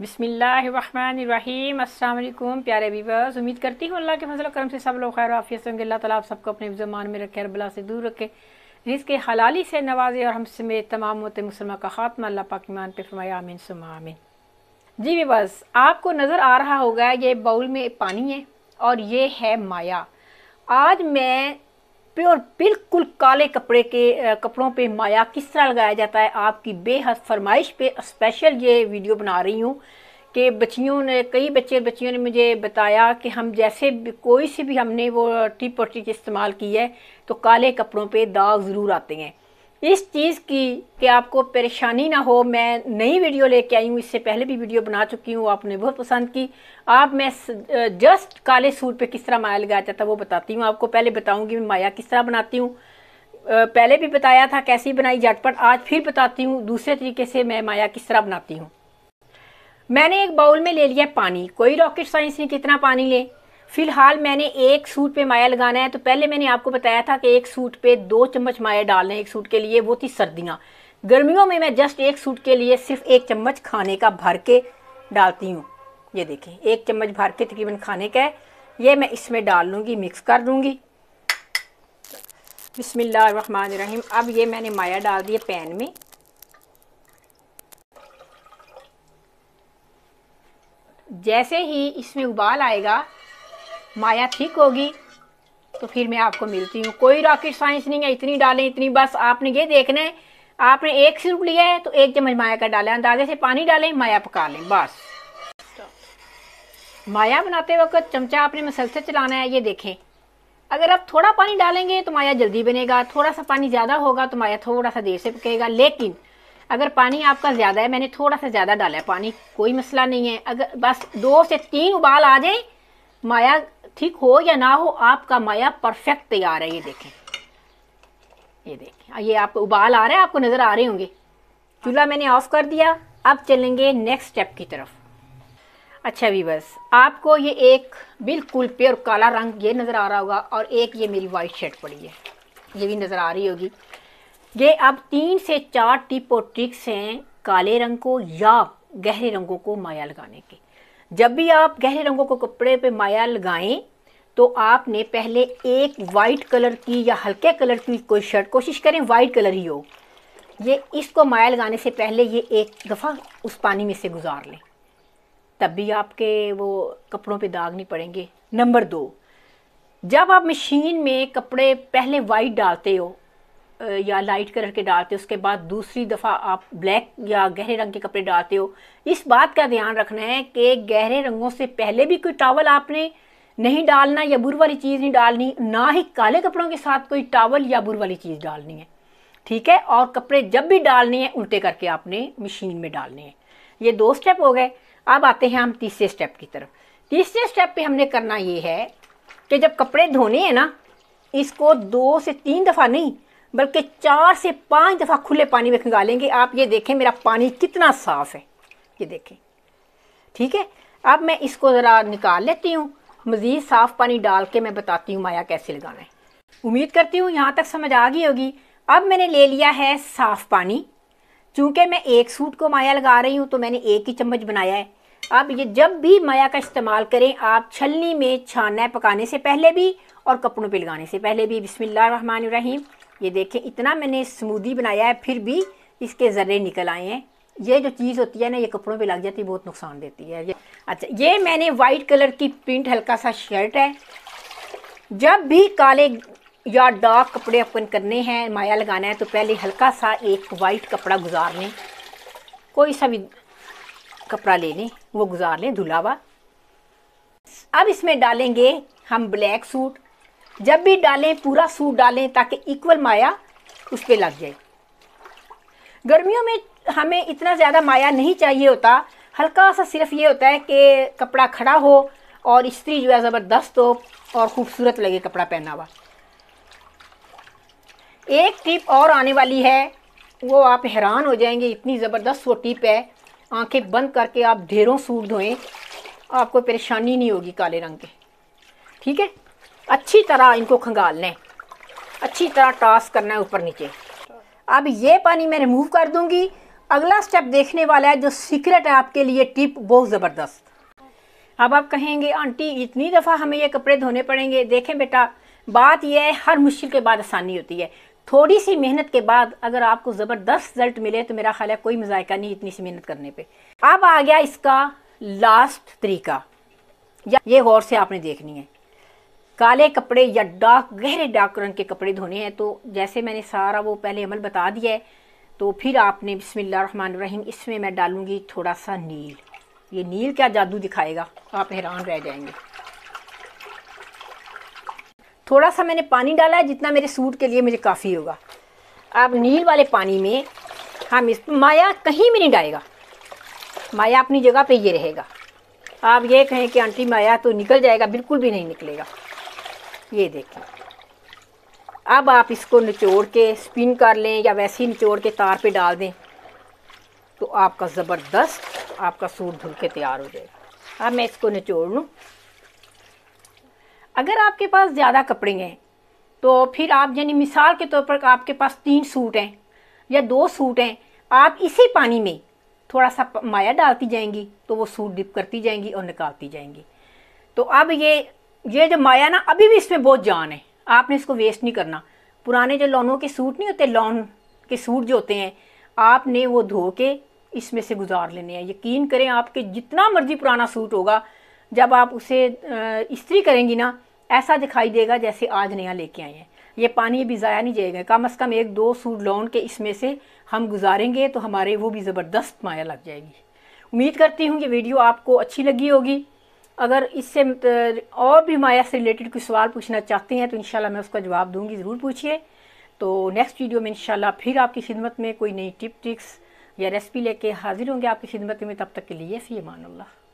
बिसमीम अल्लाम प्यारे वीवर्स उम्मीद करती हूँ अल्लाह के फजल करम से सब लोग खैर आफियत से होंगे अल्लाह ताला आप सबको अपने ज़मान में रखे अरबला से दूर रखे जिसके के हलाली से नवाजे और हम समेत तमाम मत मुसलमान का ख़ात्मा अल्लाह पाकिमान पे फरमाया आमिन सुमा जी वीवर्स आपको नज़र आ रहा होगा ये बाउल में पानी है और ये है माया आज मैं प्योर बिल्कुल काले कपड़े के कपड़ों पे माया किस तरह लगाया जाता है आपकी बेहद फरमाइश पे स्पेशल ये वीडियो बना रही हूँ कि बच्चियों ने कई बच्चे बच्चियों ने मुझे बताया कि हम जैसे कोई सी भी हमने वो टिप और टिक इस्तेमाल की है तो काले कपड़ों पे दाग ज़रूर आते हैं इस चीज़ की कि आपको परेशानी ना हो मैं नई वीडियो लेके आई हूँ इससे पहले भी वीडियो बना चुकी हूँ आपने बहुत पसंद की आप मैं जस्ट काले सूट पे किस तरह माया लगाया जाता वो बताती हूँ आपको पहले बताऊँगी मैं माया किस तरह बनाती हूँ पहले भी बताया था कैसी बनाई झटपट आज फिर बताती हूँ दूसरे तरीके से मैं माया किस तरह बनाती हूँ मैंने एक बाउल में ले लिया पानी कोई रॉकेट साइंस नहीं कितना पानी लें फिलहाल मैंने एक सूट पे माया लगाना है तो पहले मैंने आपको बताया था कि एक सूट पे दो चम्मच माया डालना है एक सूट के लिए वो थी सर्दियाँ गर्मियों में मैं जस्ट एक सूट के लिए सिर्फ एक चम्मच खाने का भर के डालती हूँ ये देखें एक चम्मच भर के तकरीबन खाने का है ये मैं इसमें डाल लूँगी मिक्स कर दूँगी बिसमीम अब ये मैंने माया डाल दिया पैन में जैसे ही इसमें उबाल आएगा माया ठीक होगी तो फिर मैं आपको मिलती हूँ कोई रॉकेट साइंस नहीं है इतनी डालें इतनी बस आपने ये देखना है आपने एक सिर्फ लिया है तो एक चम्मच माया का डालें अंदाजे से पानी डालें माया पका लें बस माया बनाते वक्त चमचा आपने से चलाना है ये देखें अगर आप थोड़ा पानी डालेंगे तो माया जल्दी बनेगा थोड़ा सा पानी ज़्यादा होगा तो माया थोड़ा सा देर से पकेगा लेकिन अगर पानी आपका ज़्यादा है मैंने थोड़ा सा ज़्यादा डाला है पानी कोई मसला नहीं है अगर बस दो से तीन उबाल आ जाए माया ठीक हो या ना हो आपका माया परफेक्ट तैयार है ये देखें ये देखें ये आप उबाल आ रहा है आपको नज़र आ रहे होंगे चूल्हा मैंने ऑफ़ कर दिया अब चलेंगे नेक्स्ट स्टेप की तरफ अच्छा भी बस आपको ये एक बिल्कुल प्योर काला रंग ये नज़र आ रहा होगा और एक ये मेरी वाइट शर्ट पड़ी है ये भी नज़र आ रही होगी ये अब तीन से चार टिप और ट्रिक्स हैं काले रंग को या गहरे रंगों को माया लगाने की जब भी आप गहरे रंगों को कपड़े पे माया लगाएं तो आपने पहले एक वाइट कलर की या हल्के कलर की कोई शर्ट कोशिश करें वाइट कलर ही हो ये इसको माया लगाने से पहले ये एक दफ़ा उस पानी में से गुजार लें तब भी आपके वो कपड़ों पे दाग नहीं पड़ेंगे नंबर दो जब आप मशीन में कपड़े पहले वाइट डालते हो या लाइट कलर के डालते हो उसके बाद दूसरी दफ़ा आप ब्लैक या गहरे रंग के कपड़े डालते हो इस बात का ध्यान रखना है कि गहरे रंगों से पहले भी कोई टावल आपने नहीं डालना या बुर वाली चीज़ नहीं डालनी ना ही काले कपड़ों के साथ कोई टावल या बुर वाली चीज़ डालनी है ठीक है और कपड़े जब भी डालने हैं उल्टे करके आपने मशीन में डालने हैं ये दो स्टेप हो गए अब आते हैं हम तीसरे स्टेप की तरफ तीसरे स्टेप पे हमने करना ये है कि जब कपड़े धोने हैं ना इसको दो से तीन दफ़ा नहीं बल्कि चार से पाँच दफ़ा खुले पानी में खंगालेंगे आप ये देखें मेरा पानी कितना साफ़ है ये देखें ठीक है अब मैं इसको ज़रा निकाल लेती हूँ मज़ीद साफ़ पानी डाल के मैं बताती हूँ माया कैसे लगाना है उम्मीद करती हूँ यहाँ तक समझ आ गई होगी अब मैंने ले लिया है साफ़ पानी चूँकि मैं एक सूट को माया लगा रही हूँ तो मैंने एक ही चम्मच बनाया है अब ये जब भी माया का इस्तेमाल करें आप छलनी में छानना है पकाने से पहले भी और कपड़ों पे लगाने से पहले भी रहीम ये देखें इतना मैंने स्मूदी बनाया है फिर भी इसके ज़र्रे निकल आए हैं ये जो चीज़ होती है ना ये कपड़ों पे लग जाती है बहुत नुकसान देती है ये अच्छा ये मैंने वाइट कलर की प्रिंट हल्का सा शर्ट है जब भी काले या डार्क कपड़े अपन करने हैं माया लगाना है तो पहले हल्का सा एक वाइट कपड़ा गुजार लें कोई सा भी कपड़ा ले लें वो गुजार लें धुलावा अब इसमें डालेंगे हम ब्लैक सूट जब भी डालें पूरा सूट डालें ताकि इक्वल माया उस पर लग जाए गर्मियों में हमें इतना ज़्यादा माया नहीं चाहिए होता हल्का सा सिर्फ ये होता है कि कपड़ा खड़ा हो और इस्त्री जो है ज़बरदस्त हो और ख़ूबसूरत लगे कपड़ा पहना हुआ एक टिप और आने वाली है वो आप हैरान हो जाएंगे इतनी ज़बरदस्त वो टिप है आंखें बंद करके आप ढेरों सूट धोएं आपको परेशानी नहीं होगी काले रंग के ठीक है अच्छी तरह इनको खंगाल लें अच्छी तरह टॉस करना है ऊपर नीचे अब ये पानी मैं रिमूव कर दूंगी अगला स्टेप देखने वाला है जो सीक्रेट है आपके लिए टिप बहुत ज़बरदस्त अब आप कहेंगे आंटी इतनी दफ़ा हमें ये कपड़े धोने पड़ेंगे देखें बेटा बात यह है हर मुश्किल के बाद आसानी होती है थोड़ी सी मेहनत के बाद अगर आपको ज़बरदस्त रिजल्ट मिले तो मेरा ख्याल है कोई मजायका नहीं इतनी सी मेहनत करने पे अब आ गया इसका लास्ट तरीका या ये गौर से आपने देखनी है काले कपड़े या डार्क गहरे डार्क रंग के कपड़े धोने हैं तो जैसे मैंने सारा वो पहले अमल बता दिया है तो फिर आपने रहीम इसमें मैं डालूँगी थोड़ा सा नील ये नील क्या जादू दिखाएगा आप हैरान रह जाएंगे थोड़ा सा मैंने पानी डाला है जितना मेरे सूट के लिए मुझे काफ़ी होगा अब नील वाले पानी में हम इस माया कहीं भी नहीं डालेगा माया अपनी जगह पे ये रहेगा आप ये कहें कि आंटी माया तो निकल जाएगा बिल्कुल भी नहीं निकलेगा ये देखें अब आप इसको निचोड़ के स्पिन कर लें या वैसे ही निचोड़ के तार पे डाल दें तो आपका ज़बरदस्त आपका सूट धुल के तैयार हो जाएगा अब मैं इसको निचोड़ लूँ अगर आपके पास ज़्यादा कपड़े हैं तो फिर आप यानी मिसाल के तौर पर आपके पास तीन सूट हैं या दो सूट हैं आप इसी पानी में थोड़ा सा माया डालती जाएंगी तो वो सूट डिप करती जाएंगी और निकालती जाएंगी तो अब ये ये जो माया ना अभी भी इसमें बहुत जान है आपने इसको वेस्ट नहीं करना पुराने जो लॉनों के सूट नहीं होते लॉन के सूट जो होते हैं आपने वो धो के इसमें से गुजार लेने हैं यकीन करें आपके जितना मर्जी पुराना सूट होगा जब आप उसे इस्त्री करेंगी ना ऐसा दिखाई देगा जैसे आज नया लेके आए हैं ये पानी भी ज़ाया नहीं जाएगा कम अज़ कम एक दो सूट लॉन के इसमें से हम गुजारेंगे तो हमारे वो भी ज़बरदस्त माया लग जाएगी उम्मीद करती हूँ ये वीडियो आपको अच्छी लगी होगी अगर इससे और भी माया से रिलेटेड कोई सवाल पूछना चाहते हैं तो इन मैं उसका जवाब दूँगी ज़रूर पूछिए तो नेक्स्ट वीडियो में इन फिर आपकी खिदमत में कोई नई टिप ट्रिक्स या रेसिपी लेके हाजिर होंगे आपकी खिदमत में तब तक के लिए सी मान अल्लाह